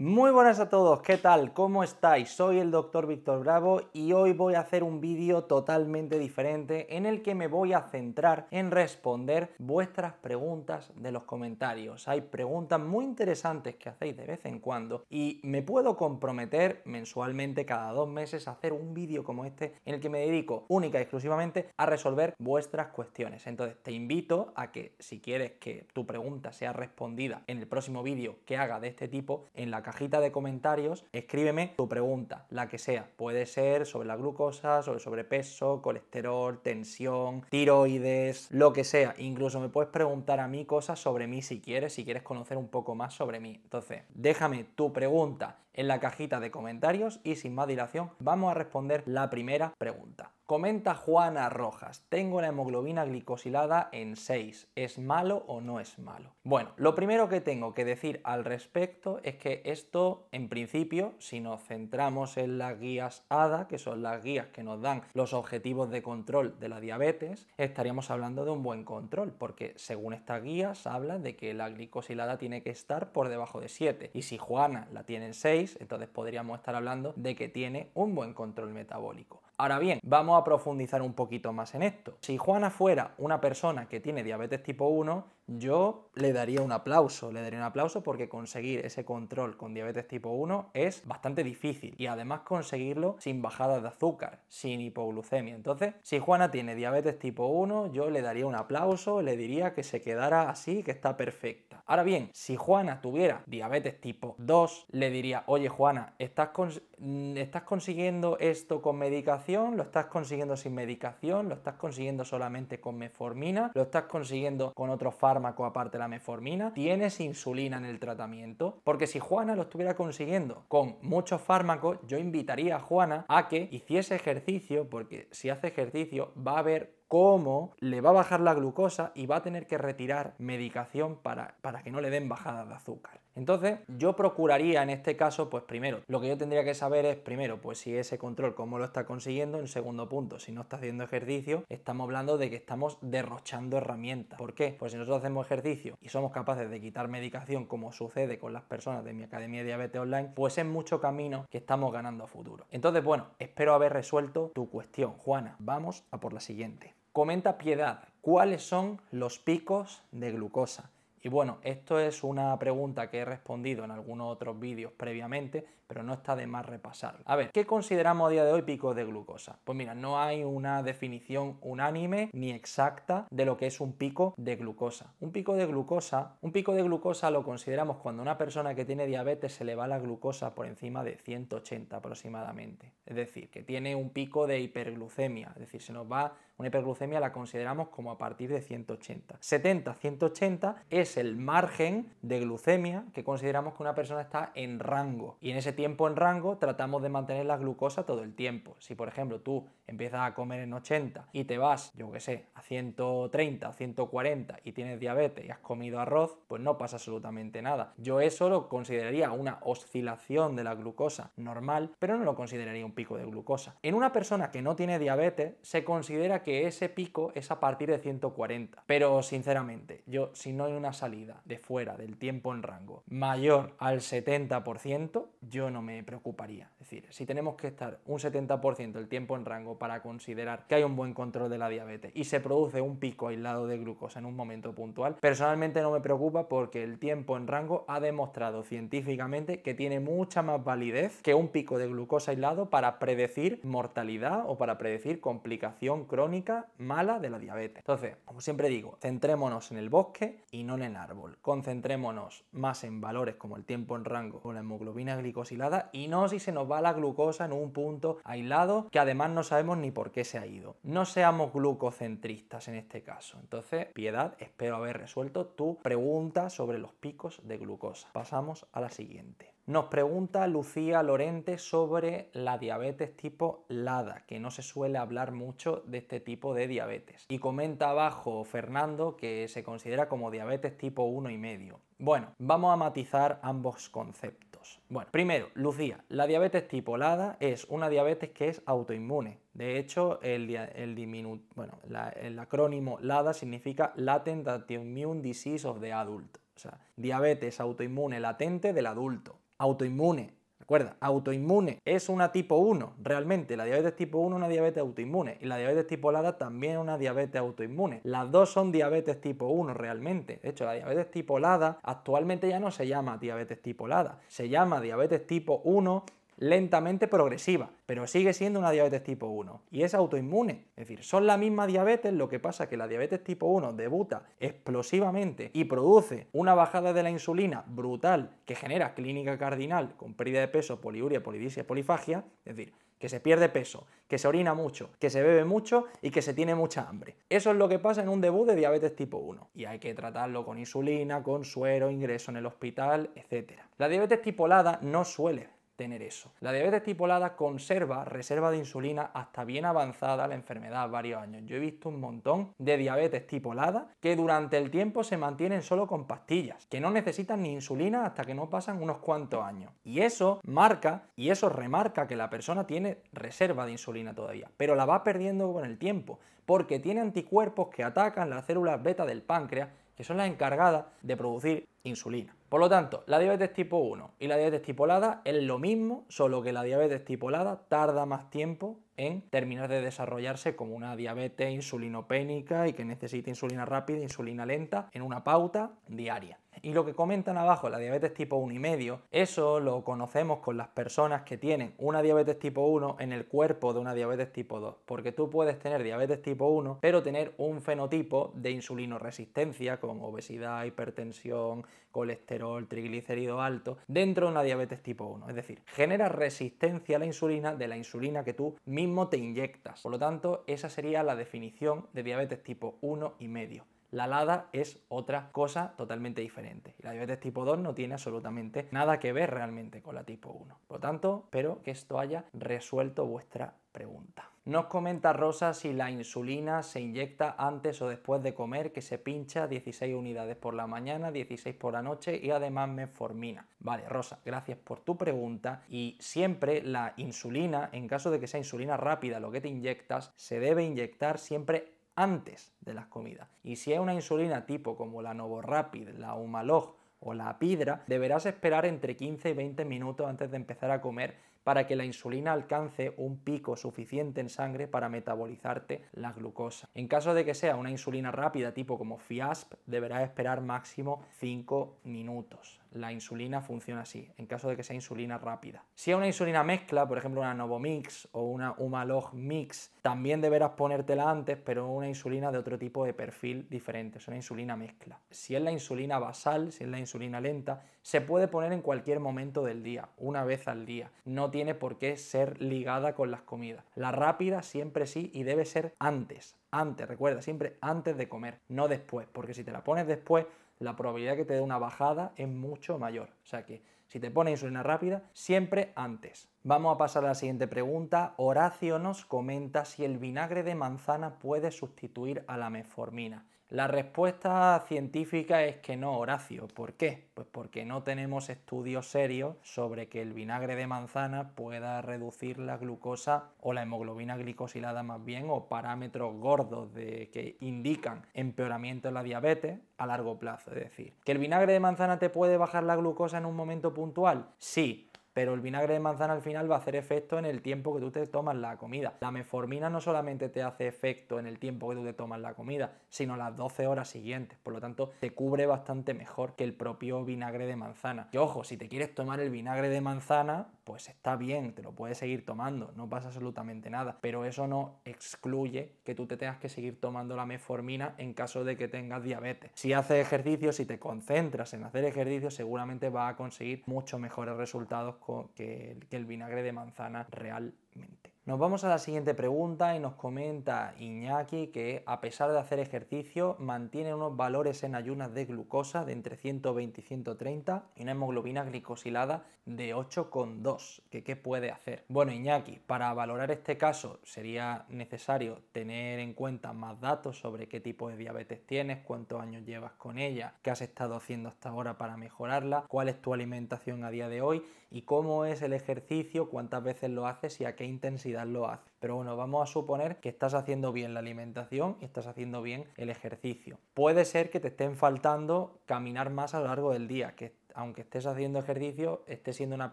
Muy buenas a todos, ¿qué tal? ¿Cómo estáis? Soy el doctor Víctor Bravo y hoy voy a hacer un vídeo totalmente diferente en el que me voy a centrar en responder vuestras preguntas de los comentarios. Hay preguntas muy interesantes que hacéis de vez en cuando y me puedo comprometer mensualmente cada dos meses a hacer un vídeo como este en el que me dedico única y exclusivamente a resolver vuestras cuestiones. Entonces te invito a que si quieres que tu pregunta sea respondida en el próximo vídeo que haga de este tipo en la cajita de comentarios, escríbeme tu pregunta, la que sea. Puede ser sobre la glucosa, sobre sobrepeso, colesterol, tensión, tiroides, lo que sea. Incluso me puedes preguntar a mí cosas sobre mí si quieres, si quieres conocer un poco más sobre mí. Entonces, déjame tu pregunta en la cajita de comentarios y sin más dilación vamos a responder la primera pregunta. Comenta Juana Rojas, tengo la hemoglobina glicosilada en 6, ¿es malo o no es malo? Bueno, lo primero que tengo que decir al respecto es que esto, en principio, si nos centramos en las guías ADA, que son las guías que nos dan los objetivos de control de la diabetes, estaríamos hablando de un buen control, porque según estas guías habla de que la glicosilada tiene que estar por debajo de 7, y si Juana la tiene en 6, entonces podríamos estar hablando de que tiene un buen control metabólico. Ahora bien, vamos a profundizar un poquito más en esto. Si Juana fuera una persona que tiene diabetes tipo 1, yo le daría un aplauso, le daría un aplauso porque conseguir ese control con diabetes tipo 1 es bastante difícil y además conseguirlo sin bajadas de azúcar, sin hipoglucemia. Entonces, si Juana tiene diabetes tipo 1, yo le daría un aplauso, le diría que se quedara así, que está perfecta. Ahora bien, si Juana tuviera diabetes tipo 2, le diría, oye Juana, ¿estás, mm, estás consiguiendo esto con medicación? lo estás consiguiendo sin medicación, lo estás consiguiendo solamente con meformina, lo estás consiguiendo con otro fármaco aparte de la meformina, tienes insulina en el tratamiento, porque si Juana lo estuviera consiguiendo con muchos fármacos, yo invitaría a Juana a que hiciese ejercicio, porque si hace ejercicio va a ver cómo le va a bajar la glucosa y va a tener que retirar medicación para, para que no le den bajadas de azúcar. Entonces, yo procuraría en este caso, pues primero, lo que yo tendría que saber es primero, pues si ese control, cómo lo está consiguiendo. En segundo punto, si no está haciendo ejercicio, estamos hablando de que estamos derrochando herramientas. ¿Por qué? Pues si nosotros hacemos ejercicio y somos capaces de quitar medicación, como sucede con las personas de mi Academia de Diabetes Online, pues es mucho camino que estamos ganando a futuro. Entonces, bueno, espero haber resuelto tu cuestión, Juana. Vamos a por la siguiente. Comenta Piedad, ¿cuáles son los picos de glucosa? Y bueno, esto es una pregunta que he respondido en algunos otros vídeos previamente, pero no está de más repasarlo. A ver, ¿qué consideramos a día de hoy pico de glucosa? Pues mira, no hay una definición unánime ni exacta de lo que es un pico de glucosa. Un pico de glucosa, un pico de glucosa lo consideramos cuando una persona que tiene diabetes se le va la glucosa por encima de 180 aproximadamente. Es decir, que tiene un pico de hiperglucemia, es decir, se nos va una hiperglucemia la consideramos como a partir de 180. 70, 180 es es el margen de glucemia que consideramos que una persona está en rango. Y en ese tiempo en rango tratamos de mantener la glucosa todo el tiempo. Si por ejemplo tú empiezas a comer en 80 y te vas, yo qué sé, a 130 o 140 y tienes diabetes y has comido arroz, pues no pasa absolutamente nada. Yo eso lo consideraría una oscilación de la glucosa normal, pero no lo consideraría un pico de glucosa. En una persona que no tiene diabetes, se considera que ese pico es a partir de 140. Pero sinceramente, yo si no hay una salida de fuera del tiempo en rango mayor al 70%, yo no me preocuparía. Es decir, si tenemos que estar un 70% el tiempo en rango para considerar que hay un buen control de la diabetes y se produce un pico aislado de glucosa en un momento puntual, personalmente no me preocupa porque el tiempo en rango ha demostrado científicamente que tiene mucha más validez que un pico de glucosa aislado para predecir mortalidad o para predecir complicación crónica mala de la diabetes. Entonces, como siempre digo, centrémonos en el bosque y no en árbol. Concentrémonos más en valores como el tiempo en rango o la hemoglobina glicosilada y no si se nos va la glucosa en un punto aislado que además no sabemos ni por qué se ha ido. No seamos glucocentristas en este caso. Entonces, piedad, espero haber resuelto tu pregunta sobre los picos de glucosa. Pasamos a la siguiente. Nos pregunta Lucía Lorente sobre la diabetes tipo LADA, que no se suele hablar mucho de este tipo de diabetes. Y comenta abajo Fernando que se considera como diabetes tipo 1 y medio. Bueno, vamos a matizar ambos conceptos. Bueno, primero, Lucía, la diabetes tipo LADA es una diabetes que es autoinmune. De hecho, el, el acrónimo LADA significa Latent Autoimmune Disease of the Adult. O sea, diabetes autoinmune latente del adulto autoinmune. Recuerda, autoinmune es una tipo 1, realmente. La diabetes tipo 1 es una diabetes autoinmune y la diabetes tipo LADA también es una diabetes autoinmune. Las dos son diabetes tipo 1 realmente. De hecho, la diabetes tipo LADA actualmente ya no se llama diabetes tipo LADA, se llama diabetes tipo 1 lentamente progresiva, pero sigue siendo una diabetes tipo 1 y es autoinmune. Es decir, son la misma diabetes, lo que pasa es que la diabetes tipo 1 debuta explosivamente y produce una bajada de la insulina brutal que genera clínica cardinal con pérdida de peso, poliuria, polidisia, polifagia, es decir, que se pierde peso, que se orina mucho, que se bebe mucho y que se tiene mucha hambre. Eso es lo que pasa en un debut de diabetes tipo 1. Y hay que tratarlo con insulina, con suero, ingreso en el hospital, etc. La diabetes tipo LADA no suele tener eso. La diabetes tipolada conserva reserva de insulina hasta bien avanzada la enfermedad varios años. Yo he visto un montón de diabetes tipolada que durante el tiempo se mantienen solo con pastillas, que no necesitan ni insulina hasta que no pasan unos cuantos años. Y eso marca y eso remarca que la persona tiene reserva de insulina todavía, pero la va perdiendo con el tiempo, porque tiene anticuerpos que atacan las células beta del páncreas que son las encargadas de producir insulina. Por lo tanto, la diabetes tipo 1 y la diabetes tipolada es lo mismo, solo que la diabetes tipolada tarda más tiempo en terminar de desarrollarse como una diabetes insulinopénica y que necesita insulina rápida, insulina lenta en una pauta diaria. Y lo que comentan abajo, la diabetes tipo 1 y medio, eso lo conocemos con las personas que tienen una diabetes tipo 1 en el cuerpo de una diabetes tipo 2, porque tú puedes tener diabetes tipo 1, pero tener un fenotipo de insulinoresistencia con obesidad, hipertensión, colesterol, triglicéridos alto, dentro de una diabetes tipo 1. Es decir, genera resistencia a la insulina de la insulina que tú mismo te inyectas. Por lo tanto, esa sería la definición de diabetes tipo 1 y medio. La LADA es otra cosa totalmente diferente. la diabetes tipo 2 no tiene absolutamente nada que ver realmente con la tipo 1. Por lo tanto, espero que esto haya resuelto vuestra pregunta. Nos comenta Rosa si la insulina se inyecta antes o después de comer, que se pincha 16 unidades por la mañana, 16 por la noche y además me formina. Vale, Rosa, gracias por tu pregunta. Y siempre la insulina, en caso de que sea insulina rápida lo que te inyectas, se debe inyectar siempre antes de las comidas. Y si es una insulina tipo como la Novorapid, la Humalog o la Apidra, deberás esperar entre 15 y 20 minutos antes de empezar a comer para que la insulina alcance un pico suficiente en sangre para metabolizarte la glucosa. En caso de que sea una insulina rápida tipo como FIASP, deberás esperar máximo 5 minutos la insulina funciona así, en caso de que sea insulina rápida. Si es una insulina mezcla, por ejemplo una Novomix o una Humalog Mix, también deberás ponértela antes, pero una insulina de otro tipo de perfil diferente, es una insulina mezcla. Si es la insulina basal, si es la insulina lenta, se puede poner en cualquier momento del día, una vez al día. No tiene por qué ser ligada con las comidas. La rápida siempre sí y debe ser antes, antes, recuerda, siempre antes de comer, no después, porque si te la pones después la probabilidad que te dé una bajada es mucho mayor. O sea que si te pone insulina rápida, siempre antes. Vamos a pasar a la siguiente pregunta. Horacio nos comenta si el vinagre de manzana puede sustituir a la meformina. La respuesta científica es que no, Horacio. ¿Por qué? Pues porque no tenemos estudios serios sobre que el vinagre de manzana pueda reducir la glucosa o la hemoglobina glicosilada más bien o parámetros gordos de, que indican empeoramiento de la diabetes a largo plazo. Es decir, ¿que el vinagre de manzana te puede bajar la glucosa en un momento puntual? Sí, pero el vinagre de manzana al final va a hacer efecto en el tiempo que tú te tomas la comida. La meformina no solamente te hace efecto en el tiempo que tú te tomas la comida, sino las 12 horas siguientes, por lo tanto te cubre bastante mejor que el propio vinagre de manzana. Y ojo, si te quieres tomar el vinagre de manzana, pues está bien, te lo puedes seguir tomando, no pasa absolutamente nada, pero eso no excluye que tú te tengas que seguir tomando la meformina en caso de que tengas diabetes. Si haces ejercicio, si te concentras en hacer ejercicio, seguramente vas a conseguir mucho mejores resultados que el, vinagre de manzana realmente. Nos vamos a la siguiente pregunta y nos comenta Iñaki que a pesar de hacer ejercicio mantiene unos valores en ayunas de glucosa de entre 120 y 130 y una hemoglobina glicosilada de 8,2. ¿Qué puede hacer? Bueno Iñaki, para valorar este caso sería necesario tener en cuenta más datos sobre qué tipo de diabetes tienes, cuántos años llevas con ella, qué has estado haciendo hasta ahora para mejorarla, cuál es tu alimentación a día de hoy y cómo es el ejercicio, cuántas veces lo haces y a qué intensidad lo haces. Pero bueno, vamos a suponer que estás haciendo bien la alimentación y estás haciendo bien el ejercicio. Puede ser que te estén faltando caminar más a lo largo del día, que aunque estés haciendo ejercicio, estés siendo una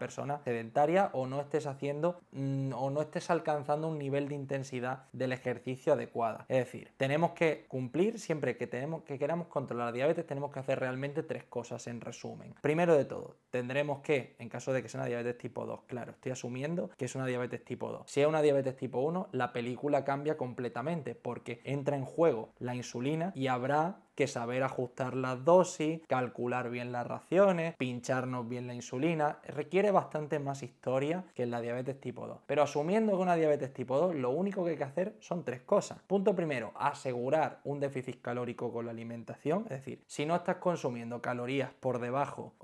persona sedentaria o no estés haciendo mm, o no estés alcanzando un nivel de intensidad del ejercicio adecuada. Es decir, tenemos que cumplir siempre que, que queramos controlar la diabetes, tenemos que hacer realmente tres cosas en resumen. Primero de todo, tendremos que, en caso de que sea una diabetes tipo 2, claro, estoy asumiendo que es una diabetes tipo 2. Si es una diabetes tipo 1, la película cambia completamente porque entra en juego la insulina y habrá que saber ajustar las dosis, calcular bien las raciones, pincharnos bien la insulina. Requiere bastante más historia que en la diabetes tipo 2. Pero asumiendo que una diabetes tipo 2, lo único que hay que hacer son tres cosas. Punto primero, asegurar un déficit calórico con la alimentación. Es decir, si no estás consumiendo calorías por debajo,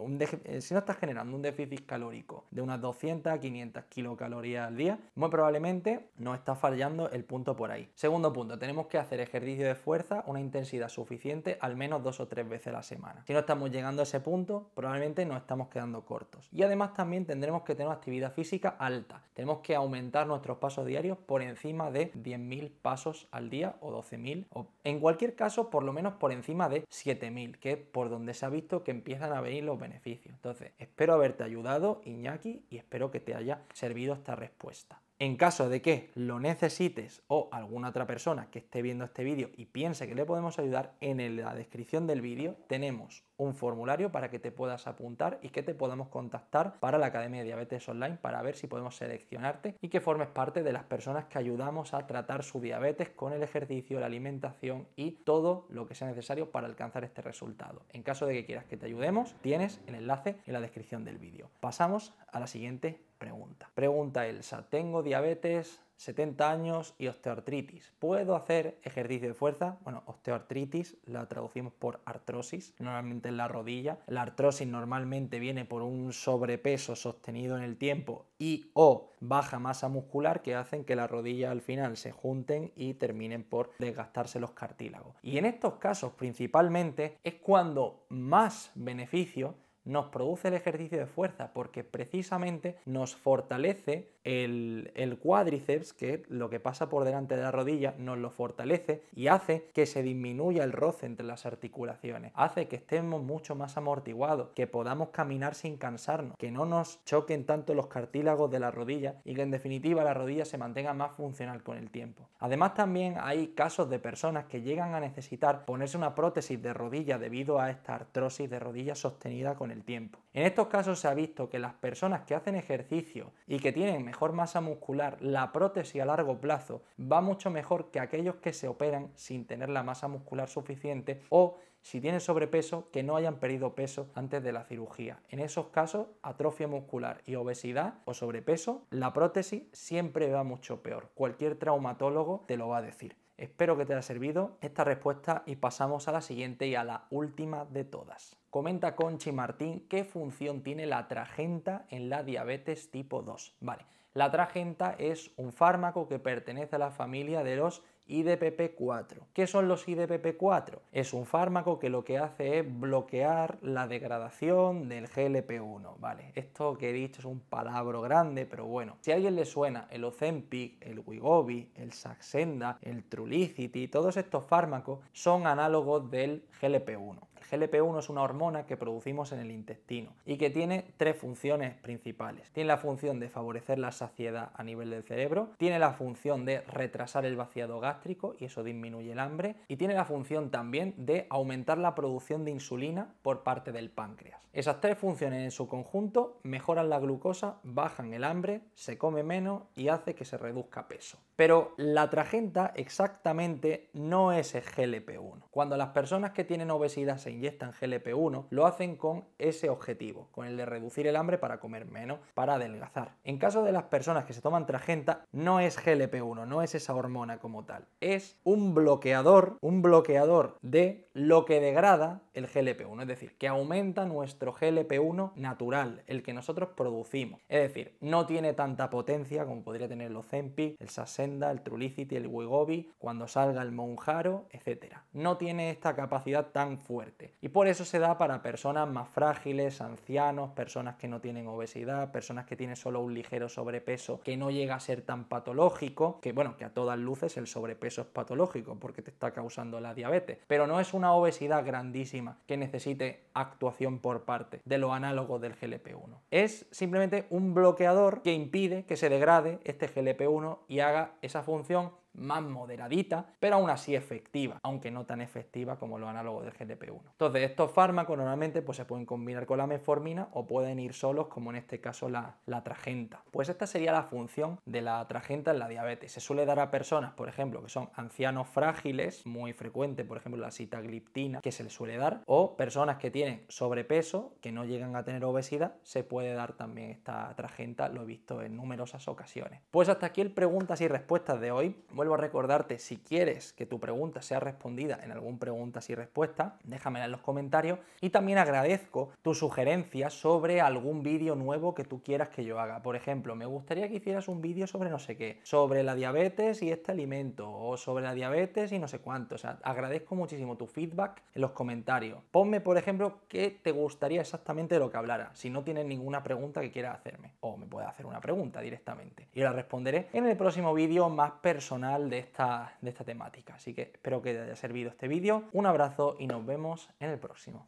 eh, si no estás generando un déficit calórico de unas 200 a 500 kilocalorías al día, muy probablemente no estás fallando el punto por ahí. Segundo punto, tenemos que hacer ejercicio de fuerza, una intensidad suficiente al menos dos o tres veces a la semana. Si no estamos llegando a ese punto, probablemente nos estamos quedando cortos. Y además también tendremos que tener actividad física alta. Tenemos que aumentar nuestros pasos diarios por encima de 10.000 pasos al día o 12.000 o en cualquier caso por lo menos por encima de 7.000, que es por donde se ha visto que empiezan a venir los beneficios. Entonces, espero haberte ayudado, Iñaki, y espero que te haya servido esta respuesta. En caso de que lo necesites o alguna otra persona que esté viendo este vídeo y piense que le podemos ayudar, en la descripción del vídeo tenemos un formulario para que te puedas apuntar y que te podamos contactar para la Academia de Diabetes Online para ver si podemos seleccionarte y que formes parte de las personas que ayudamos a tratar su diabetes con el ejercicio, la alimentación y todo lo que sea necesario para alcanzar este resultado. En caso de que quieras que te ayudemos, tienes el enlace en la descripción del vídeo. Pasamos a la siguiente pregunta. Pregunta Elsa, tengo diabetes 70 años y osteoartritis. ¿Puedo hacer ejercicio de fuerza? Bueno, osteoartritis la traducimos por artrosis, normalmente en la rodilla. La artrosis normalmente viene por un sobrepeso sostenido en el tiempo y o baja masa muscular que hacen que la rodilla al final se junten y terminen por desgastarse los cartílagos. Y en estos casos principalmente es cuando más beneficio nos produce el ejercicio de fuerza porque precisamente nos fortalece el, cuádriceps, que lo que pasa por delante de la rodilla, nos lo fortalece y hace que se disminuya el roce entre las articulaciones, hace que estemos mucho más amortiguados, que podamos caminar sin cansarnos, que no nos choquen tanto los cartílagos de la rodilla y que en definitiva la rodilla se mantenga más funcional con el tiempo. Además también hay casos de personas que llegan a necesitar ponerse una prótesis de rodilla debido a esta artrosis de rodilla sostenida con el tiempo. En estos casos se ha visto que las personas que hacen ejercicio y que tienen mejor masa muscular, la prótesis a largo plazo va mucho mejor que aquellos que se operan sin tener la masa muscular suficiente o si tienen sobrepeso, que no hayan perdido peso antes de la cirugía. En esos casos, atrofia muscular y obesidad o sobrepeso, la prótesis siempre va mucho peor. Cualquier traumatólogo te lo va a decir. Espero que te haya servido esta respuesta y pasamos a la siguiente y a la última de todas. Comenta Conchi Martín qué función tiene la tragenta en la diabetes tipo 2. Vale, la tragenta es un fármaco que pertenece a la familia de los IDPP4. ¿Qué son los IDPP4? Es un fármaco que lo que hace es bloquear la degradación del GLP1. Vale, esto que he dicho es un palabra grande, pero bueno. Si a alguien le suena el Ozempic, el Wigobi, el Saxenda, el Trulicity, todos estos fármacos son análogos del GLP1. GLP-1 es una hormona que producimos en el intestino y que tiene tres funciones principales. Tiene la función de favorecer la saciedad a nivel del cerebro, tiene la función de retrasar el vaciado gástrico y eso disminuye el hambre y tiene la función también de aumentar la producción de insulina por parte del páncreas. Esas tres funciones en su conjunto mejoran la glucosa, bajan el hambre, se come menos y hace que se reduzca peso. Pero la tragenta exactamente no es el GLP-1. Cuando las personas que tienen obesidad se inyectan GLP-1 lo hacen con ese objetivo, con el de reducir el hambre para comer menos, para adelgazar. En caso de las personas que se toman tragenta, no es GLP-1, no es esa hormona como tal, es un bloqueador, un bloqueador de lo que degrada el GLP-1, es decir, que aumenta nuestro GLP-1 natural, el que nosotros producimos. Es decir, no tiene tanta potencia como podría tener el Zempi, el Sasenda, el Trulicity, el Wegovy, cuando salga el Monjaro, etc. No tiene esta capacidad tan fuerte. Y por eso se da para personas más frágiles, ancianos, personas que no tienen obesidad, personas que tienen solo un ligero sobrepeso que no llega a ser tan patológico, que bueno, que a todas luces el sobrepeso es patológico porque te está causando la diabetes, pero no es una obesidad grandísima que necesite actuación por parte de los análogos del GLP-1. Es simplemente un bloqueador que impide que se degrade este GLP-1 y haga esa función más moderadita, pero aún así efectiva, aunque no tan efectiva como los análogos del GLP-1. Entonces, estos fármacos normalmente pues, se pueden combinar con la meformina... o pueden ir solos, como en este caso la, la tragenta. Pues esta sería la función de la tragenta en la diabetes. Se suele dar a personas, por ejemplo, que son ancianos frágiles, muy frecuente, por ejemplo, la citagliptina, que se le suele dar, o personas que tienen sobrepeso, que no llegan a tener obesidad, se puede dar también esta tragenta, lo he visto en numerosas ocasiones. Pues hasta aquí el preguntas y respuestas de hoy vuelvo a recordarte, si quieres que tu pregunta sea respondida en algún preguntas y respuestas, déjamela en los comentarios y también agradezco tu sugerencia sobre algún vídeo nuevo que tú quieras que yo haga. Por ejemplo, me gustaría que hicieras un vídeo sobre no sé qué, sobre la diabetes y este alimento, o sobre la diabetes y no sé cuánto. O sea, agradezco muchísimo tu feedback en los comentarios. Ponme, por ejemplo, qué te gustaría exactamente de lo que hablara, si no tienes ninguna pregunta que quieras hacerme. O me puedes hacer una pregunta directamente. Y la responderé en el próximo vídeo más personal de esta, de esta temática. Así que espero que te haya servido este vídeo. Un abrazo y nos vemos en el próximo.